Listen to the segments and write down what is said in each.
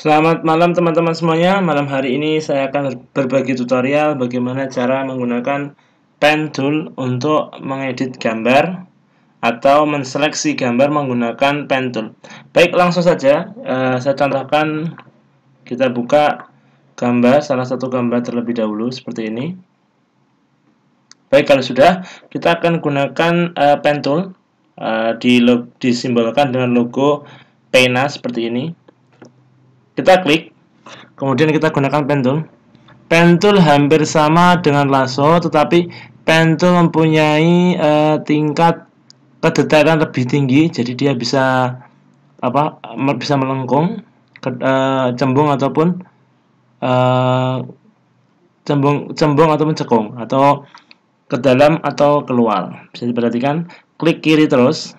Selamat malam teman-teman semuanya. Malam hari ini saya akan berbagi tutorial bagaimana cara menggunakan pen tool untuk mengedit gambar atau menseleksi gambar menggunakan pen tool. Baik, langsung saja eh, saya contohkan kita buka gambar salah satu gambar terlebih dahulu seperti ini. Baik, kalau sudah kita akan gunakan eh, pen tool eh, di disimbolkan dengan logo pena seperti ini kita klik kemudian kita gunakan pen tool pen tool hampir sama dengan lasso tetapi pen tool mempunyai uh, tingkat kedetailan lebih tinggi jadi dia bisa apa bisa melengkung ke, uh, cembung ataupun uh, cembung cembung ataupun cekung atau ke dalam atau keluar bisa diperhatikan klik kiri terus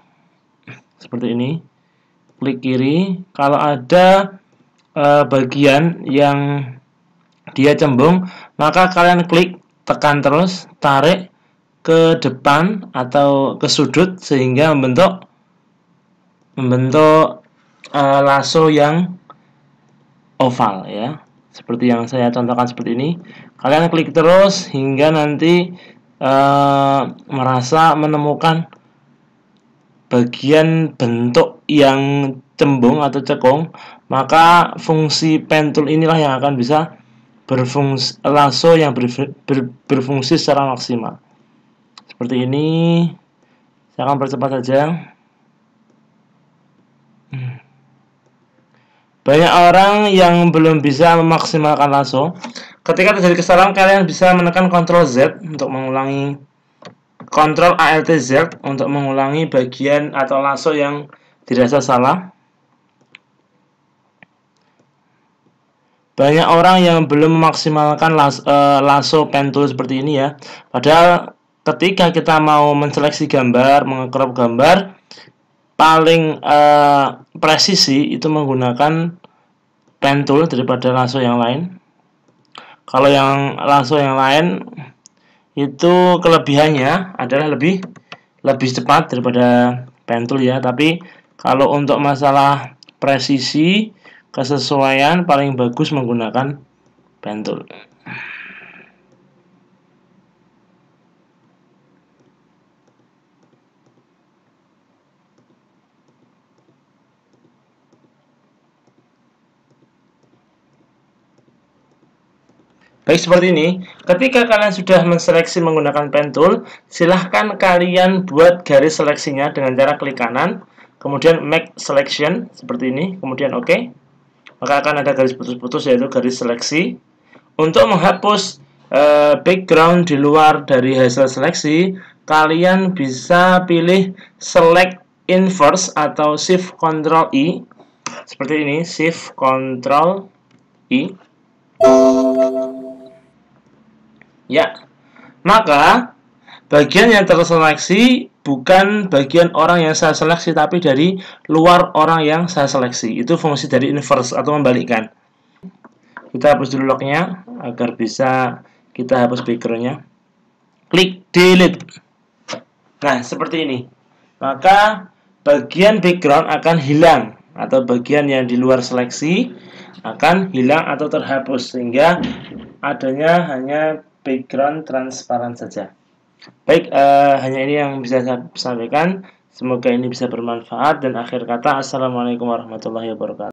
seperti ini klik kiri kalau ada Eh, bagian yang dia cembung, maka kalian klik, tekan terus, tarik ke depan atau ke sudut sehingga membentuk membentuk uh, lasso yang oval ya. Seperti yang saya contohkan seperti ini. Kalian klik terus hingga nanti uh, merasa menemukan bagian bentuk yang cembung atau cekung, maka fungsi pentul inilah yang akan bisa berfungsi lasso yang ber, ber, berfungsi secara maksimal. Seperti ini. Saya akan percepat saja. Hmm. Banyak orang yang belum bisa memaksimalkan lasso. Ketika terjadi kesalahan, kalian bisa menekan Ctrl Z untuk mengulangi Ctrl Alt Z untuk mengulangi bagian atau lasso yang dirasa salah. Banyak orang yang belum memaksimalkan las, uh, lasso pen tool seperti ini ya. Padahal ketika kita mau menseleksi gambar, mengekrop gambar, paling uh, presisi itu menggunakan pen tool daripada lasso yang lain. Kalau yang lasso yang lain itu kelebihannya adalah lebih lebih cepat daripada pentul ya tapi kalau untuk masalah presisi kesesuaian paling bagus menggunakan pentul. Baik seperti ini, ketika kalian sudah menseleksi menggunakan pen tool, silahkan kalian buat garis seleksinya dengan cara klik kanan, kemudian make selection seperti ini, kemudian oke. Okay. Maka akan ada garis putus-putus yaitu garis seleksi. Untuk menghapus uh, background di luar dari hasil seleksi, kalian bisa pilih select inverse atau shift control I e. seperti ini, shift control I. E. Ya. Maka bagian yang terseleksi bukan bagian orang yang saya seleksi tapi dari luar orang yang saya seleksi. Itu fungsi dari inverse atau membalikkan. Kita hapus dulu lognya agar bisa kita hapus backgroundnya. Klik delete. Nah, seperti ini. Maka bagian background akan hilang atau bagian yang di luar seleksi akan hilang atau terhapus sehingga adanya hanya background transparan saja. Baik, uh, hanya ini yang bisa saya sampaikan. Semoga ini bisa bermanfaat dan akhir kata Assalamualaikum warahmatullahi wabarakatuh.